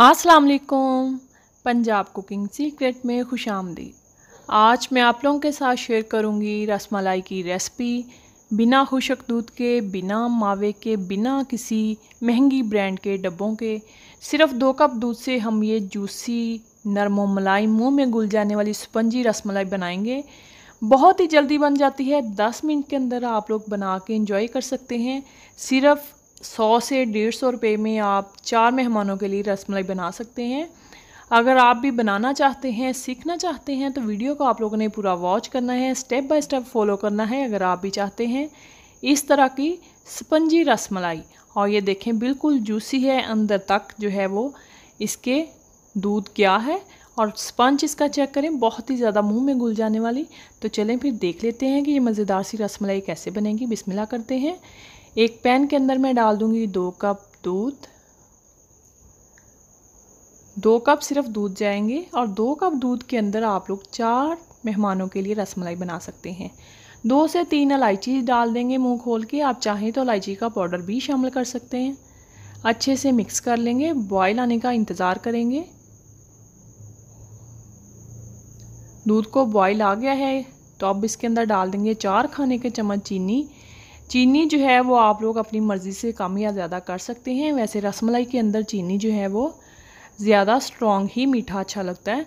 अस्सलाम वालेकुम Punjab cooking secret में खुश आमदी आज मैं आप लोगों के साथ शेयर करूंगी रसमलाई की रेसिपी बिना खुशक दूध के बिना मावे के बिना किसी महंगी ब्रांड के डब्बों के सिर्फ दो कप दूध से हम ये जूसी नरम मलाई मुंह में घुल जाने वाली स्पंजी रसमलाई बनाएंगे बहुत ही जल्दी बन जाती है दस मिनट के अंदर आप लोग बना के इंजॉय कर सकते हैं सिर्फ़ सौ से डेढ़ सौ रुपये में आप चार मेहमानों के लिए रसमलाई बना सकते हैं अगर आप भी बनाना चाहते हैं सीखना चाहते हैं तो वीडियो को आप लोगों ने पूरा वॉच करना है स्टेप बाय स्टेप फॉलो करना है अगर आप भी चाहते हैं इस तरह की स्पंजी रसमलाई और ये देखें बिल्कुल जूसी है अंदर तक जो है वो इसके दूध क्या है और स्पंज इसका चेक करें बहुत ही ज़्यादा मुंह में घुल जाने वाली तो चलें फिर देख लेते हैं कि ये मज़ेदार सी रसमलाई कैसे बनेगी बिस्मिल्लाह करते हैं एक पैन के अंदर मैं डाल दूँगी दो कप दूध दो कप सिर्फ दूध जाएंगे और दो कप दूध के अंदर आप लोग चार मेहमानों के लिए रसमलाई बना सकते हैं दो से तीन इलायची डाल देंगे मुंह खोल के आप चाहें तो इलायची का पाउडर भी शामिल कर सकते हैं अच्छे से मिक्स कर लेंगे बॉयल आने का इंतज़ार करेंगे दूध को बॉईल आ गया है तो अब इसके अंदर डाल देंगे चार खाने के चम्मच चीनी चीनी जो है वो आप लोग अपनी मर्ज़ी से कम या ज़्यादा कर सकते हैं वैसे रसमलाई के अंदर चीनी जो है वो ज़्यादा स्ट्रॉन्ग ही मीठा अच्छा लगता है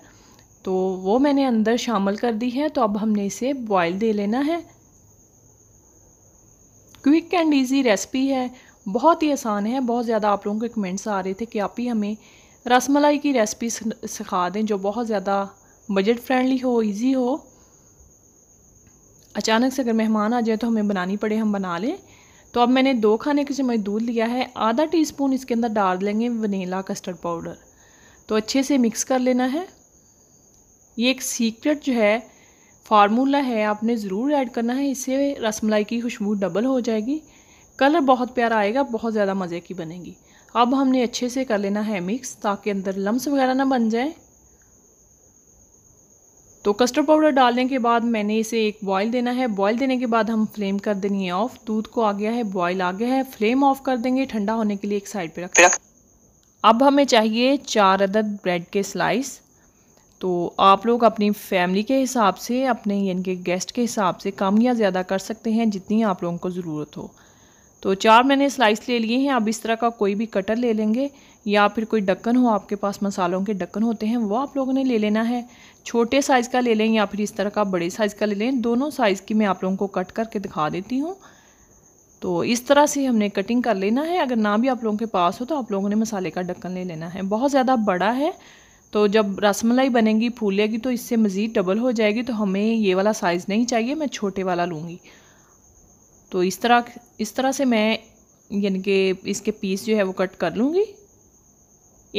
तो वो मैंने अंदर शामिल कर दी है तो अब हमने इसे बॉयल दे लेना है क्विक एंड ईजी रेसिपी है बहुत ही आसान है बहुत ज़्यादा आप लोगों के कमेंट्स आ रहे थे कि आप ही हमें रसमलाई की रेसिपी सिखा दें जो बहुत ज़्यादा बजट फ्रेंडली हो इजी हो अचानक से अगर मेहमान आ जाए तो हमें बनानी पड़े हम बना लें तो अब मैंने दो खाने के चम्मच दूध लिया है आधा टी स्पून इसके अंदर डाल देंगे वनीला कस्टर्ड पाउडर तो अच्छे से मिक्स कर लेना है ये एक सीक्रेट जो है फार्मूला है आपने ज़रूर ऐड करना है इससे रसमलाई की खुशबू डबल हो जाएगी कलर बहुत प्यारा आएगा बहुत ज़्यादा मज़े की बनेगी अब हमने अच्छे से कर लेना है मिक्स ताकि अंदर लम्स वगैरह ना बन जाए तो कस्टर्ड पाउडर डालने के बाद मैंने इसे एक बॉयल देना है बॉयल देने के बाद हम फ्लेम कर देनी है ऑफ दूध को आ गया है बॉयल आ गया है फ्लेम ऑफ कर देंगे ठंडा होने के लिए एक साइड पे रख अब हमें चाहिए चार अदद ब्रेड के स्लाइस तो आप लोग अपनी फैमिली के हिसाब से अपने यानी कि गेस्ट के हिसाब से कम या ज़्यादा कर सकते हैं जितनी आप लोगों को ज़रूरत हो तो चार मैंने स्लाइस ले लिए हैं आप इस तरह का कोई भी कटर ले लेंगे या फिर कोई ढक्कन हो आपके पास मसालों के ढक्कन होते हैं वो आप लोगों ने ले लेना है छोटे साइज़ का ले लें या फिर इस तरह का बड़े साइज़ का ले लें दोनों साइज़ की मैं आप लोगों को कट करके दिखा देती हूँ तो इस तरह से हमने कटिंग कर लेना है अगर ना भी आप लोगों के पास हो तो आप लोगों ने मसाले का ढक्कन ले लेना है बहुत ज़्यादा बड़ा है तो जब रसमलाई बनेगी फूलेगी तो इससे मज़ीद डबल हो जाएगी तो हमें ये वाला साइज़ नहीं चाहिए मैं छोटे वाला लूँगी तो इस तरह इस तरह से मैं यानी कि इसके पीस जो है वो कट कर लूँगी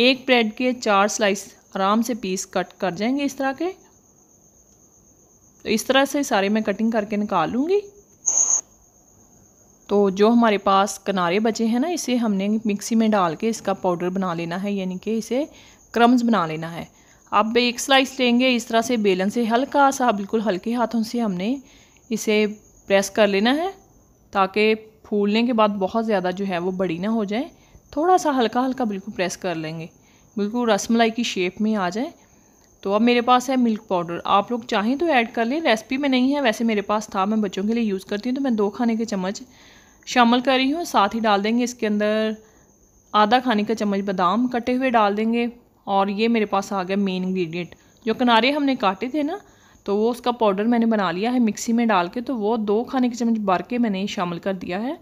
एक ब्रेड के चार स्लाइस आराम से पीस कट कर जाएंगे इस तरह के तो इस तरह से सारे मैं कटिंग करके निकाल लूँगी तो जो हमारे पास किनारे बचे हैं ना इसे हमने मिक्सी में डाल के इसका पाउडर बना लेना है यानी कि इसे क्रम्स बना लेना है अब एक स्लाइस लेंगे इस तरह से बेलन से हल्का सा बिल्कुल हल्के हाथों से हमने इसे प्रेस कर लेना है ताकि फूलने के बाद बहुत ज़्यादा जो है वो बड़ी ना हो जाए थोड़ा सा हल्का हल्का बिल्कुल प्रेस कर लेंगे बिल्कुल रसमलाई की शेप में आ जाए तो अब मेरे पास है मिल्क पाउडर आप लोग चाहें तो ऐड कर लें रेसिपी में नहीं है वैसे मेरे पास था मैं बच्चों के लिए यूज़ करती हूँ तो मैं दो खाने के चम्मच शामिल कर रही हूँ साथ ही डाल देंगे इसके अंदर आधा खाने का चम्मच बादाम कटे हुए डाल देंगे और ये मेरे पास आ गया मेन इंग्रेडिएंट जो किनारे हमने काटे थे ना तो वो उसका पाउडर मैंने बना लिया है मिक्सी में डाल के तो वो दो खाने के चम्मच भर के मैंने शामिल कर दिया है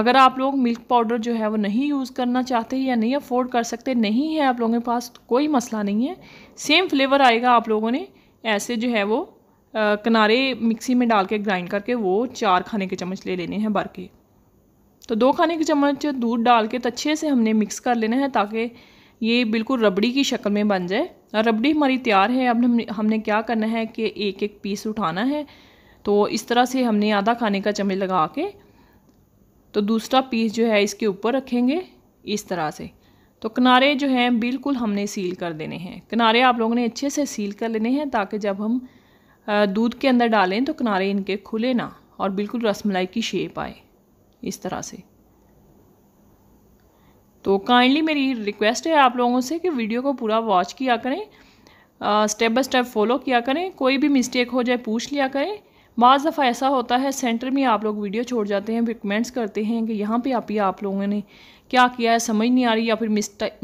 अगर आप लोग मिल्क पाउडर जो है वो नहीं यूज़ करना चाहते या नहीं अफोर्ड कर सकते नहीं है आप लोगों के पास कोई मसला नहीं है सेम फ्लेवर आएगा आप लोगों ने ऐसे जो है वो आ, किनारे मिक्सी में डाल के ग्राइंड करके वो चार खाने के चम्मच ले लेने हैं भर के तो दो खाने के चम्मच दूध डाल के तो अच्छे से हमने मिक्स कर लेना है ताकि ये बिल्कुल रबड़ी की शक्ल में बन जाए रबड़ी हमारी तैयार है अब हम हमने क्या करना है कि एक एक पीस उठाना है तो इस तरह से हमने आधा खाने का चम्मच लगा के तो दूसरा पीस जो है इसके ऊपर रखेंगे इस तरह से तो किनारे जो हैं बिल्कुल हमने सील कर देने हैं किनारे आप लोगों ने अच्छे से सील कर लेने हैं ताकि जब हम दूध के अंदर डालें तो किनारे इनके खुले ना और बिल्कुल रसमलाई की शेप आए इस तरह से तो काइंडली मेरी रिक्वेस्ट है आप लोगों से कि वीडियो को पूरा वॉच किया करें स्टेप बाय स्टेप फॉलो किया करें कोई भी मिस्टेक हो जाए पूछ लिया करें बज दफ़ा ऐसा होता है सेंटर में आप लोग वीडियो छोड़ जाते हैं रिकमेंड्स करते हैं कि यहाँ पे आप ही आप लोगों ने क्या किया है समझ नहीं आ रही या फिर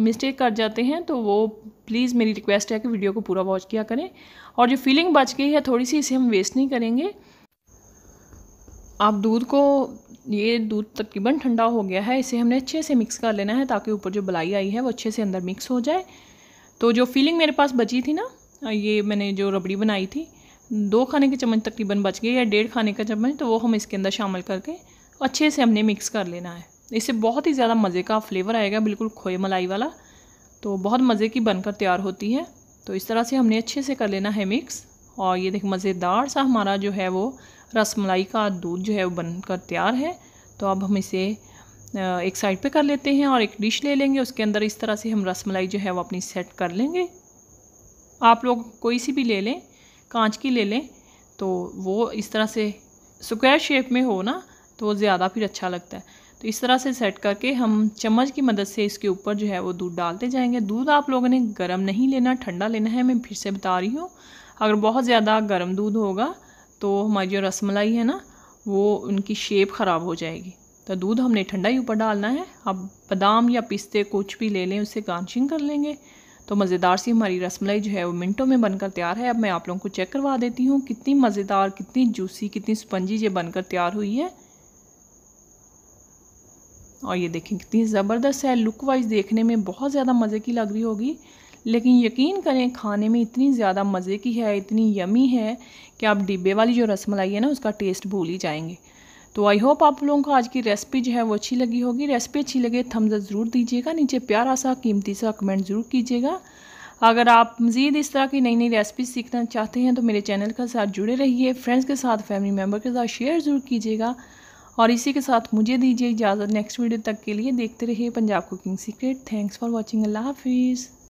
मिस्टेक कर जाते हैं तो वो प्लीज़ मेरी रिक्वेस्ट है कि वीडियो को पूरा वॉच किया करें और जो फीलिंग बच गई है थोड़ी सी इसे हम वेस्ट नहीं करेंगे अब दूध को ये दूध तकरीबन ठंडा हो गया है इसे हमने अच्छे से मिक्स कर लेना है ताकि ऊपर जो बलाई आई है वो अच्छे से अंदर मिक्स हो जाए तो जो फीलिंग मेरे पास बची थी ना ये मैंने जो रबड़ी बनाई थी दो खाने के चम्मच तकरीबन बच गए या डेढ़ खाने का चम्मच तो वो हम इसके अंदर शामिल करके अच्छे से हमने मिक्स कर लेना है इससे बहुत ही ज़्यादा मज़े का फ्लेवर आएगा बिल्कुल खोए मलाई वाला तो बहुत मज़े की बनकर तैयार होती है तो इस तरह से हमने अच्छे से कर लेना है मिक्स और ये देख मज़ेदार सा हमारा जो है वो रसमलाई का दूध जो है वो बनकर तैयार है तो अब हम इसे एक साइड पे कर लेते हैं और एक डिश ले लेंगे उसके अंदर इस तरह से हम रसमलाई जो है वो अपनी सेट कर लेंगे आप लोग कोई सी भी ले लें कांच की ले लें तो वो इस तरह से स्क्वायर शेप में हो ना तो ज़्यादा फिर अच्छा लगता है तो इस तरह से सेट करके हम चम्मच की मदद से इसके ऊपर जो है वो दूध डालते जाएंगे दूध आप लोगों ने गर्म नहीं लेना ठंडा लेना है मैं फिर से बता रही हूँ अगर बहुत ज़्यादा गर्म दूध होगा तो हमारी जो रसमलाई है ना वो उनकी शेप ख़राब हो जाएगी तो दूध हमने ठंडा ही ऊपर डालना है अब बादाम या पिस्ते कुछ भी ले लें उससे गार्निशिंग कर लेंगे तो मज़ेदार सी हमारी रसमलाई जो है वो मिनटों में बनकर तैयार है अब मैं आप लोगों को चेक करवा देती हूँ कितनी मज़ेदार कितनी जूसी कितनी स्पंजी ये बनकर तैयार हुई है और ये देखें कितनी ज़बरदस्त है लुक वाइज देखने में बहुत ज़्यादा मज़े की लग रही होगी लेकिन यकीन करें खाने में इतनी ज़्यादा मज़े की है इतनी यमी है कि आप डिब्बे वाली जो रसमलाई है ना उसका टेस्ट भूल ही जाएंगे तो आई होप आप लोगों को आज की रेसिपी जो है वो अच्छी लगी होगी रेसिपी अच्छी लगे थम्स अप ज़रूर दीजिएगा नीचे प्यारा सा कीमती सा कमेंट ज़रूर कीजिएगा अगर आप मज़ीद इस तरह की नई नई रेसिपी सीखना चाहते हैं तो मेरे चैनल के साथ जुड़े रहिए फ्रेंड्स के साथ फैमिली मेम्बर के साथ शेयर ज़रूर कीजिएगा और इसी के साथ मुझे दीजिए इजाज़त नेक्स्ट वीडियो तक के लिए देखते रहिए Punjab cooking secret thanks for watching अल्लाह हाफिज़